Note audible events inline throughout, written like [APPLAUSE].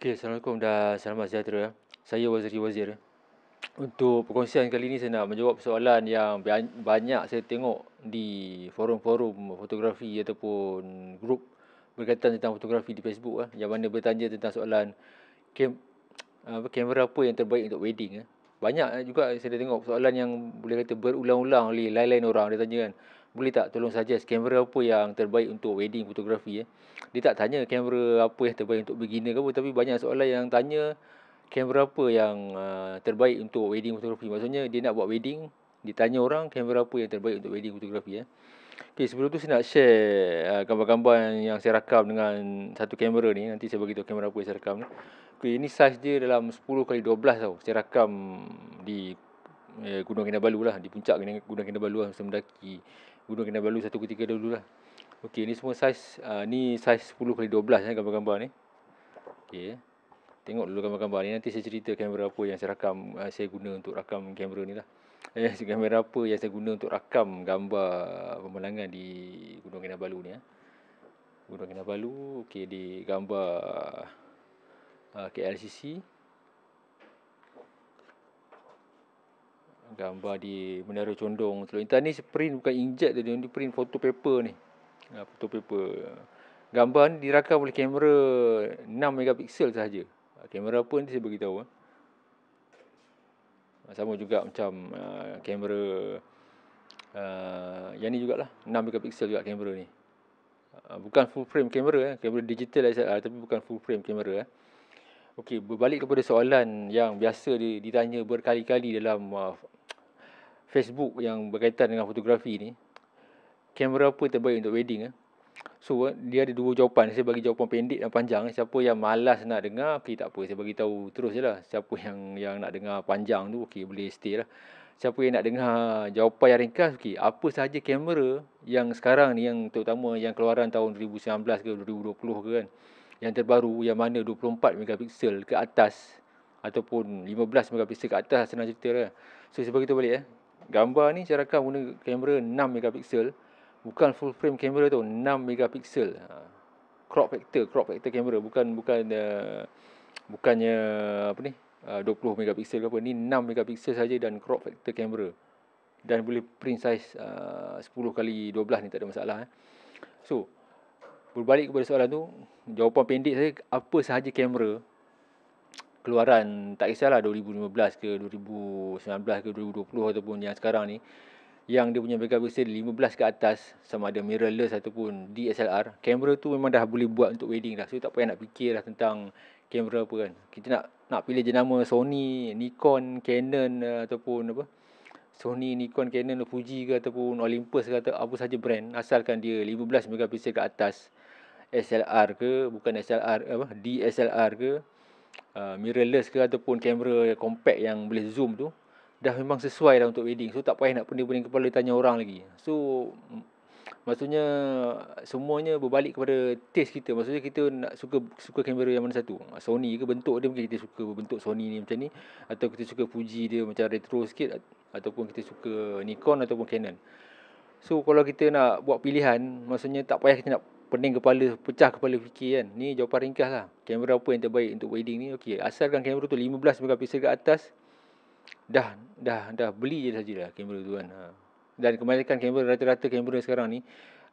Okay, Assalamualaikum dan selamat sejahtera. Ya. Saya Wazri Wazir. Untuk perkongsian kali ini saya nak menjawab soalan yang banyak saya tengok di forum-forum fotografi ataupun grup berkaitan tentang fotografi di Facebook lah. Yang mana bertanya tentang soalan kam- kamera apa yang terbaik untuk wedding. Ya. Banyak juga saya tengok soalan yang boleh kata berulang-ulang oleh lain-lain orang. Dia tanya kan, boleh tak tolong suggest kamera apa yang terbaik untuk wedding fotografi eh? Dia tak tanya kamera apa yang terbaik untuk beginner ke apa tapi banyak soalan yang tanya kamera apa yang uh, terbaik untuk wedding fotografi. Maksudnya dia nak buat wedding, dia tanya orang kamera apa yang terbaik untuk wedding fotografi eh. Okey, sebelum tu saya nak share uh, gambar-gambar yang, yang saya rakam dengan satu kamera ni. Nanti saya bagi kamera apa yang saya rakam ni. Okey, ini size dia dalam 10 kali 12 tau. Saya rakam di eh, Gunung Kinabalu lah di puncak Gunung Kinabalu lah semendaki gunung Balu satu ketika dulu lah. Okey, ni semua saiz uh, ni saiz 10 kali 12 ya eh, gambar-gambar ni. Okey. Eh. Tengok dulu gambar-gambar ni nanti saya cerita kamera apa yang saya rakam uh, saya guna untuk rakam kamera ni lah. [LAUGHS] Eh, kamera apa yang saya guna untuk rakam gambar pemandangan di Gunung Kinabalu ni ya. Gunung Kinabalu, okey di gambar uh, KLCC. gambar di Menara Condong Teluk Intan ni print bukan inkjet tadi ni print foto paper ni ha, foto paper gambar ni dirakam oleh kamera 6 megapiksel sahaja ha, kamera apa ni saya beritahu eh. ha. sama juga macam ha, kamera Uh, yang ni jugalah 6 megapiksel juga kamera ni uh, Bukan full frame kamera eh. Kamera digital SLR eh, Tapi bukan full frame kamera eh. Okey, berbalik kepada soalan Yang biasa ditanya berkali-kali Dalam uh, Facebook yang berkaitan dengan fotografi ni kamera apa terbaik untuk wedding eh? so eh, dia ada dua jawapan saya bagi jawapan pendek dan panjang eh. siapa yang malas nak dengar okey tak apa saya bagi tahu terus jelah siapa yang yang nak dengar panjang tu okey boleh stay lah siapa yang nak dengar jawapan yang ringkas okey apa sahaja kamera yang sekarang ni yang terutama yang keluaran tahun 2019 ke 2020 ke kan yang terbaru yang mana 24 megapiksel ke atas ataupun 15 megapiksel ke atas senang cerita lah. So saya beritahu balik eh gambar ni saya rakam guna kamera 6 megapiksel bukan full frame kamera tu 6 megapiksel ha. crop factor crop factor kamera bukan bukan uh, bukannya apa ni ah, uh, 20 megapiksel ke apa ni 6 megapiksel saja dan crop factor kamera dan boleh print size ah, uh, 10 kali 12 ni tak ada masalah eh. so berbalik kepada soalan tu jawapan pendek saya apa sahaja kamera keluaran tak kisahlah 2015 ke 2019 ke 2020 ataupun yang sekarang ni yang dia punya backup bersih 15 ke atas sama ada mirrorless ataupun DSLR kamera tu memang dah boleh buat untuk wedding dah so tak payah nak fikir lah tentang kamera apa kan kita nak nak pilih jenama Sony, Nikon, Canon eh, ataupun apa Sony, Nikon, Canon, Fuji ke ataupun Olympus ke atau apa saja brand asalkan dia 15 megapiksel ke atas SLR ke bukan SLR apa DSLR ke Uh, mirrorless ke ataupun kamera compact yang boleh zoom tu dah memang sesuai lah untuk wedding so tak payah nak pening-pening kepala tanya orang lagi so maksudnya semuanya berbalik kepada taste kita maksudnya kita nak suka suka kamera yang mana satu Sony ke bentuk dia mungkin kita suka bentuk Sony ni macam ni atau kita suka Fuji dia macam retro sikit ataupun kita suka Nikon ataupun Canon so kalau kita nak buat pilihan maksudnya tak payah kita nak pening kepala, pecah kepala fikir kan. Ni jawapan ringkas lah. Kamera apa yang terbaik untuk wedding ni? Okey, asalkan kamera tu 15 megapiksel ke atas, dah dah dah beli je sajalah kamera tu kan. Ha. Dan kebanyakan kamera, rata-rata kamera sekarang ni,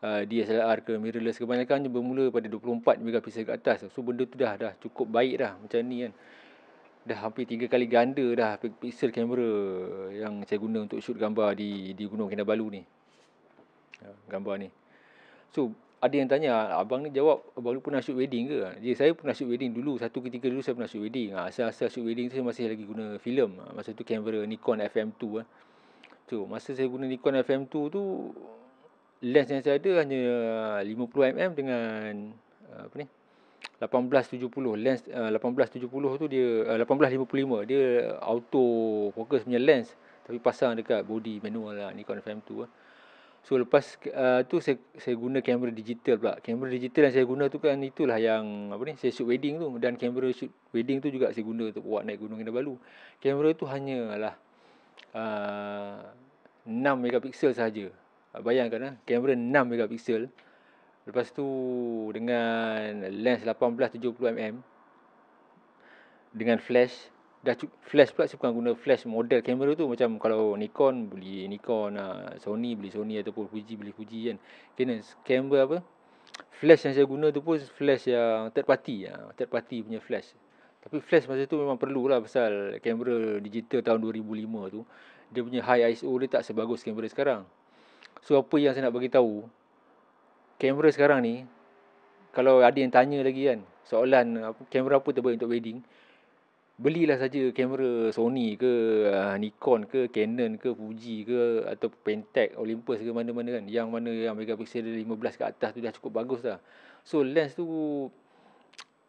uh, DSLR ke mirrorless kebanyakan je bermula pada 24 megapiksel ke atas. So, benda tu dah dah cukup baik dah macam ni kan. Dah hampir tiga kali ganda dah pixel kamera yang saya guna untuk shoot gambar di di Gunung Kinabalu ni. Ha, gambar ni. So, ada yang tanya ah, abang ni jawab abang ni pernah shoot wedding ke Jadi saya pernah shoot wedding dulu satu ketika dulu saya pernah shoot wedding ha, ah, asal-asal shoot wedding tu saya masih lagi guna film ah, masa tu kamera Nikon FM2 tu ha. so, masa saya guna Nikon FM2 tu lens yang saya ada hanya 50mm dengan apa ni 70 lens 18-70 tu dia 18-55 dia auto focus punya lens tapi pasang dekat body manual lah Nikon FM2 lah So lepas uh, tu saya, saya guna kamera digital pula. Kamera digital yang saya guna tu kan itulah yang apa ni saya shoot wedding tu dan kamera shoot wedding tu juga saya guna untuk buat naik gunung Kinabalu. Kamera tu hanyalah a uh, 6 megapiksel saja. Ah, bayangkan lah, kamera 6 megapiksel. Lepas tu dengan lens 18 70 mm dengan flash dah flash pula saya bukan guna flash model kamera tu macam kalau Nikon beli Nikon uh, Sony beli Sony ataupun Fuji beli Fuji kan Canon kamera apa flash yang saya guna tu pun flash yang third party ya uh, third party punya flash tapi flash masa tu memang perlu lah pasal kamera digital tahun 2005 tu dia punya high ISO dia tak sebagus kamera sekarang so apa yang saya nak bagi tahu kamera sekarang ni kalau ada yang tanya lagi kan soalan kamera apa terbaik untuk wedding belilah saja kamera Sony ke uh, Nikon ke Canon ke Fuji ke atau Pentax Olympus ke mana-mana kan yang mana yang megapixel 15 ke atas tu dah cukup bagus lah. so lens tu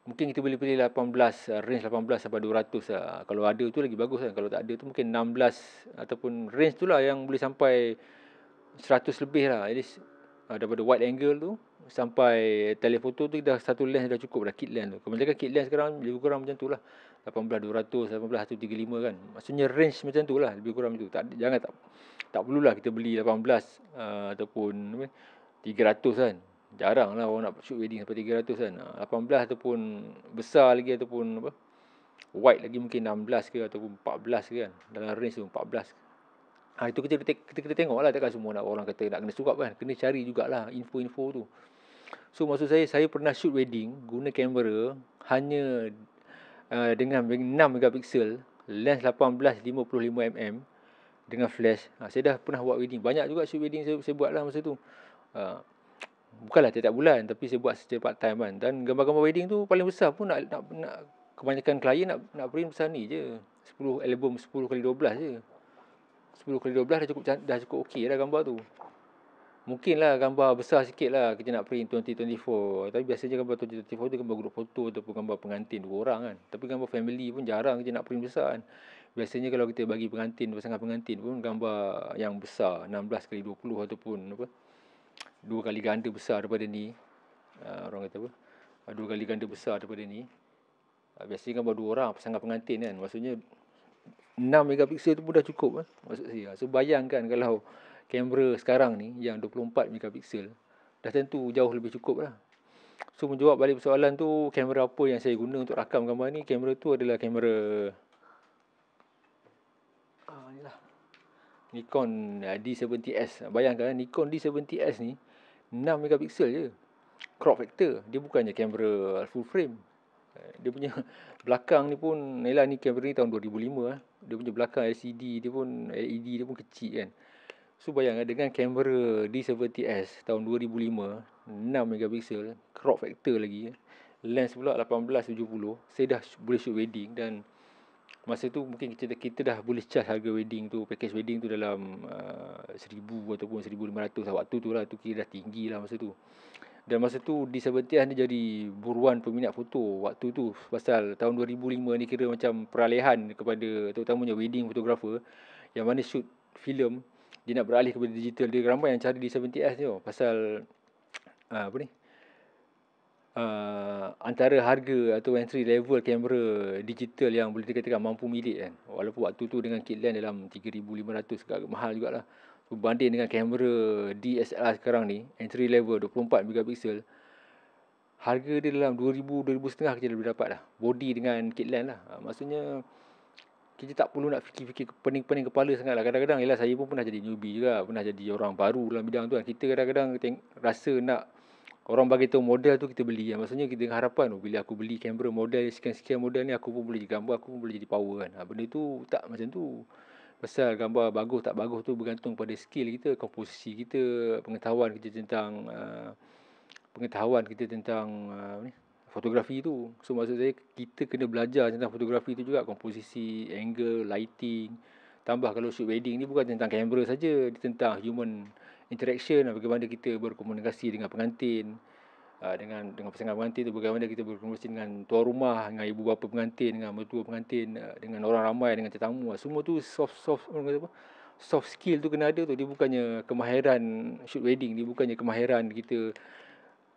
mungkin kita boleh pilih 18 uh, ah, range 18 sampai 200 lah kalau ada tu lagi bagus lah. kalau tak ada tu mungkin 16 ataupun range tu lah yang boleh sampai 100 lebih lah at least Ah, daripada wide angle tu sampai telephoto tu dah satu lens dah cukup dah kit lens tu. Kalau kan kit lens sekarang lebih kurang macam tu lah. 18-200, 18 135 kan. Maksudnya range macam tu lah lebih kurang macam tu. Tak, jangan tak tak perlulah kita beli 18 uh, ah, ataupun 300 kan. Jarang lah orang nak shoot wedding sampai 300 kan. 18 ah, ataupun besar lagi ataupun apa wide lagi mungkin 16 ke ataupun 14 ke kan. Dalam range tu 14 ke. Ha, itu kita kita, kita, kita tengok lah takkan semua nak orang kata nak kena surat kan kena cari jugalah info-info tu so maksud saya saya pernah shoot wedding guna kamera hanya uh, dengan 6 megapixel lens 18 55mm dengan flash ha, saya dah pernah buat wedding banyak juga shoot wedding saya, saya buat lah masa tu uh, bukanlah tiap bulan tapi saya buat secara part time kan dan gambar-gambar wedding tu paling besar pun nak, nak, nak kebanyakan klien nak, nak print besar ni je 10 album 10 kali 12 je 10 kali 12 dah cukup dah cukup okey dah gambar tu. Mungkinlah gambar besar sikit lah kita nak print 2024. Tapi biasanya gambar 2024 tu gambar grup foto ataupun gambar pengantin dua orang kan. Tapi gambar family pun jarang kita nak print besar kan. Biasanya kalau kita bagi pengantin, pasangan pengantin pun gambar yang besar 16 kali 20 ataupun apa. Dua kali ganda besar daripada ni. Uh, orang kata apa? Ah, dua kali ganda besar daripada ni. Ah, biasanya gambar dua orang pasangan pengantin kan. Maksudnya 6 megapiksel tu pun dah cukup eh? maksud saya. So bayangkan kalau kamera sekarang ni yang 24 megapiksel dah tentu jauh lebih cukup lah. So menjawab balik persoalan tu kamera apa yang saya guna untuk rakam gambar ni? Kamera tu adalah kamera ah, lah. Nikon eh, D70S. Bayangkan eh, Nikon D70S ni 6 megapiksel je. Crop factor. Dia bukannya kamera full frame. Eh, dia punya [LAUGHS] belakang ni pun ialah ni kamera ni tahun 2005 eh. dia punya belakang LCD dia pun LED dia pun kecil kan so bayangkan dengan kamera D70S tahun 2005 6 megapixel crop factor lagi eh. lens pula 70 saya dah boleh shoot wedding dan masa tu mungkin kita, kita dah boleh charge harga wedding tu package wedding tu dalam uh, eh, 1000 ataupun 1500 lah. waktu tu lah tu kira dah tinggi lah masa tu dan masa tu di Sabatian dia jadi buruan peminat foto waktu tu pasal tahun 2005 ni kira macam peralihan kepada terutamanya wedding photographer yang mana shoot filem dia nak beralih kepada digital dia ramai yang cari di 70s ni oh, pasal uh, [TSK] apa ni uh, antara harga atau entry level kamera digital yang boleh dikatakan mampu milik kan walaupun waktu tu dengan kit lens dalam 3500 agak mahal jugaklah lah berbanding dengan kamera DSLR sekarang ni entry level 24 megapiksel harga dia dalam 2000 2000 setengah kita boleh dapat lah body dengan kit lens lah ha, maksudnya kita tak perlu nak fikir-fikir pening-pening kepala sangat lah kadang-kadang ialah saya pun pernah jadi newbie juga pernah jadi orang baru dalam bidang tu lah. kita kadang-kadang rasa nak orang bagi tahu model tu kita beli ha, maksudnya kita dengan harapan oh, bila aku beli kamera model sekian-sekian model ni aku pun boleh gambar aku pun boleh jadi power kan ha, benda tu tak macam tu besar gambar bagus tak bagus tu bergantung pada skill kita, komposisi kita, pengetahuan kita tentang uh, pengetahuan kita tentang uh, fotografi tu. So maksud saya kita kena belajar tentang fotografi tu juga, komposisi, angle, lighting. Tambah kalau shoot wedding ni bukan tentang kamera saja, dia tentang human interaction bagaimana kita berkomunikasi dengan pengantin. Ah, dengan dengan pasangan pengantin tu bagaimana kita berkonversi dengan tuan rumah dengan ibu bapa pengantin dengan mertua pengantin ah, dengan orang ramai dengan tetamu ah, semua tu soft soft orang kata apa soft skill tu kena ada tu dia bukannya kemahiran shoot wedding dia bukannya kemahiran kita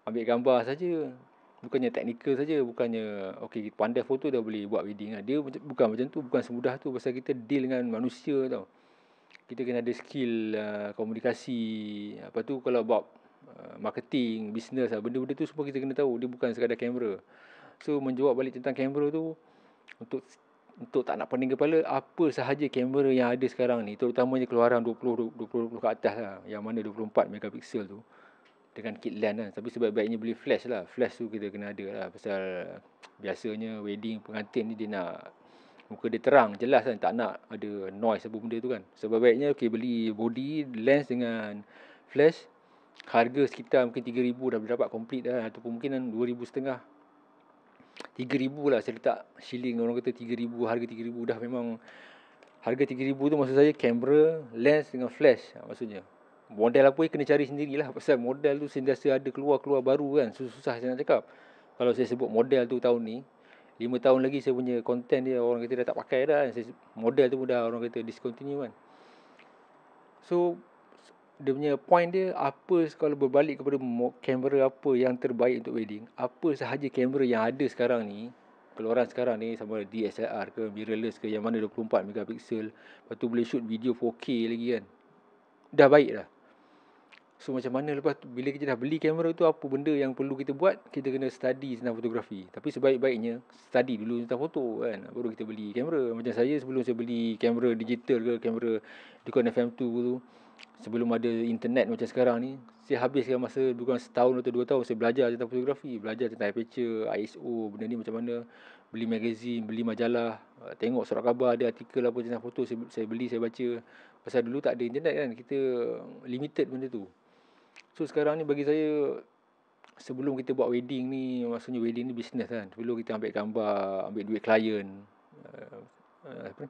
ambil gambar saja bukannya teknikal saja bukannya okey pandai foto dah boleh buat wedding dia bukan macam tu bukan semudah tu pasal kita deal dengan manusia tau kita kena ada skill uh, komunikasi apa tu kalau bab Uh, marketing, business, lah. Benda-benda tu semua kita kena tahu. Dia bukan sekadar kamera. So, menjawab balik tentang kamera tu, untuk untuk tak nak pening kepala, apa sahaja kamera yang ada sekarang ni, terutamanya keluaran 20, 20, 20 ke atas lah, yang mana 24 megapiksel tu, dengan kit lens lah. Tapi sebaik-baiknya beli flash lah. Flash tu kita kena ada lah. Pasal biasanya wedding pengantin ni dia nak muka dia terang, jelas kan. Tak nak ada noise apa benda tu kan. Sebaik-baiknya okay, beli body, lens dengan flash harga sekitar mungkin 3000 dah boleh dapat complete dah ataupun mungkin 2000 setengah 3000 lah saya letak shilling orang kata 3000 harga 3000 dah memang harga 3000 tu maksud saya kamera lens dengan flash ha, maksudnya model apa kena cari sendirilah pasal model tu sentiasa ada keluar-keluar baru kan susah saya nak cakap kalau saya sebut model tu tahun ni 5 tahun lagi saya punya content dia orang kata dah tak pakai dah kan, model tu pun dah orang kata discontinue kan so dia punya point dia apa kalau berbalik kepada kamera apa yang terbaik untuk wedding apa sahaja kamera yang ada sekarang ni keluaran sekarang ni sama ada DSLR ke mirrorless ke yang mana 24 megapixel lepas tu boleh shoot video 4K lagi kan dah baik dah so macam mana lepas tu, bila kita dah beli kamera tu apa benda yang perlu kita buat kita kena study tentang fotografi tapi sebaik-baiknya study dulu tentang foto kan baru kita beli kamera macam saya sebelum saya beli kamera digital ke kamera Nikon FM2 tu sebelum ada internet macam sekarang ni saya habiskan masa bukan setahun atau dua tahun saya belajar tentang fotografi belajar tentang aperture ISO benda ni macam mana beli magazine beli majalah uh, tengok surat khabar ada artikel apa tentang foto saya, saya beli saya baca pasal dulu tak ada internet kan kita limited benda tu so sekarang ni bagi saya sebelum kita buat wedding ni maksudnya wedding ni business kan sebelum kita ambil gambar ambil duit klien uh, Eh, apa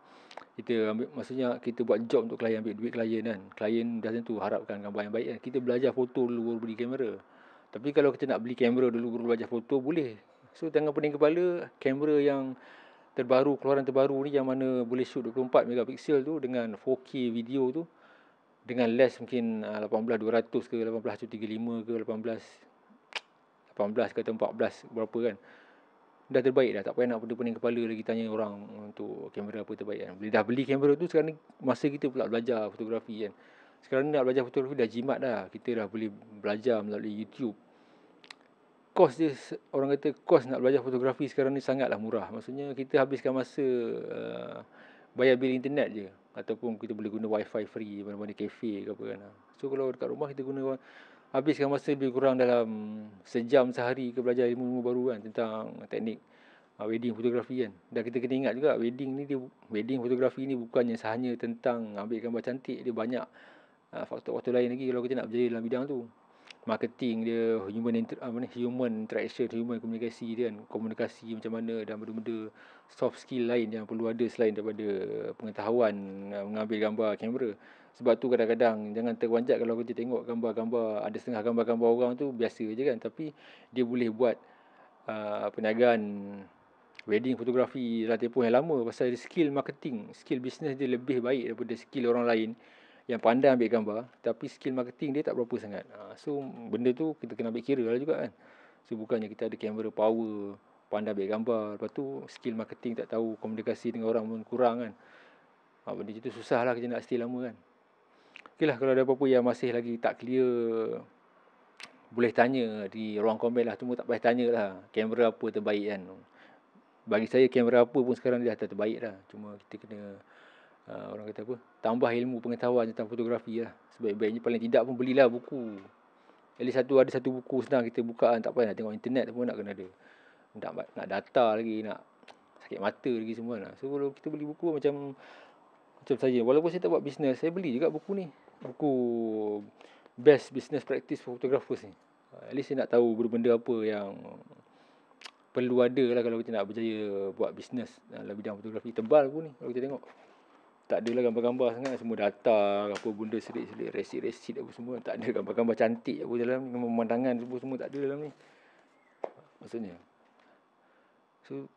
kita ambil maksudnya kita buat job untuk klien ambil duit klien kan klien dah tentu harapkan gambar yang baik kan kita belajar foto dulu baru beli kamera tapi kalau kita nak beli kamera dulu baru belajar foto boleh so tengah pening kepala kamera yang terbaru keluaran terbaru ni yang mana boleh shoot 24 megapiksel tu dengan 4K video tu dengan less mungkin 18200 ah, ke 18135 ke 18 18 ke 14 berapa kan dah terbaik dah tak payah nak pening-pening kepala lagi tanya orang untuk kamera apa terbaik kan. Bila dah beli kamera tu sekarang ni masa kita pula belajar fotografi kan. Sekarang ni nak belajar fotografi dah jimat dah. Kita dah boleh belajar melalui YouTube. Kos dia orang kata kos nak belajar fotografi sekarang ni sangatlah murah. Maksudnya kita habiskan masa uh, bayar bil internet je ataupun kita boleh guna wifi free mana-mana kafe ke apa kan. So kalau dekat rumah kita guna habiskan masa lebih kurang dalam sejam sehari ke belajar ilmu-ilmu baru kan tentang teknik uh, wedding fotografi kan. Dan kita kena ingat juga wedding ni dia wedding fotografi ni bukannya sahaja tentang ambil gambar cantik, dia banyak uh, faktor-faktor lain lagi kalau kita nak berjaya dalam bidang tu. Marketing dia, human inter, apa ni, human interaction, human komunikasi dia kan, komunikasi macam mana dan benda-benda soft skill lain yang perlu ada selain daripada pengetahuan uh, mengambil gambar kamera. Sebab tu kadang-kadang jangan terwanjat kalau kita tengok gambar-gambar ada setengah gambar-gambar orang tu biasa je kan tapi dia boleh buat uh, perniagaan wedding fotografi dalam tempoh yang lama pasal dia skill marketing, skill bisnes dia lebih baik daripada skill orang lain yang pandai ambil gambar tapi skill marketing dia tak berapa sangat. Uh, so benda tu kita kena ambil kira lah juga kan. So bukannya kita ada kamera power pandai ambil gambar lepas tu skill marketing tak tahu komunikasi dengan orang pun kurang kan. Ha, benda itu susah lah kerja nak stay lama kan. Okey lah kalau ada apa-apa yang masih lagi tak clear boleh tanya di ruang komen lah. Cuma tak payah tanya lah kamera apa terbaik kan. Bagi saya kamera apa pun sekarang dah terbaik lah. Cuma kita kena uh, orang kata apa tambah ilmu pengetahuan tentang fotografi lah. Sebaik-baiknya paling tidak pun belilah buku. At least satu ada satu buku senang kita buka kan. Tak payah nak tengok internet pun nak kena ada. Nak, nak data lagi nak sakit mata lagi semua lah. So kalau kita beli buku macam macam saja. Walaupun saya tak buat bisnes, saya beli juga buku ni buku best business practice photographers ni. Ah, at least saya nak tahu benda-benda apa yang perlu ada lah kalau kita nak berjaya buat bisnes dalam bidang fotografi tebal pun ni kalau kita tengok tak adalah gambar-gambar sangat semua data apa benda selit-selit resit-resit apa semua tak ada gambar-gambar cantik apa dalam pemandangan semua semua tak ada dalam ni maksudnya so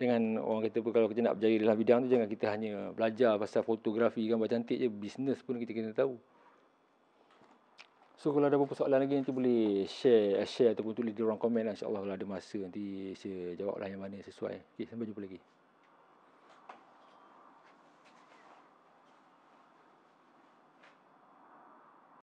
jangan orang kata kalau kita nak berjaya dalam bidang tu jangan kita hanya belajar pasal fotografi gambar kan, cantik je bisnes pun kita kena tahu so kalau ada apa-apa soalan lagi nanti boleh share eh, share ataupun tulis di ruang komen lah. insyaAllah kalau ada masa nanti saya jawab lah yang mana sesuai okay, sampai jumpa lagi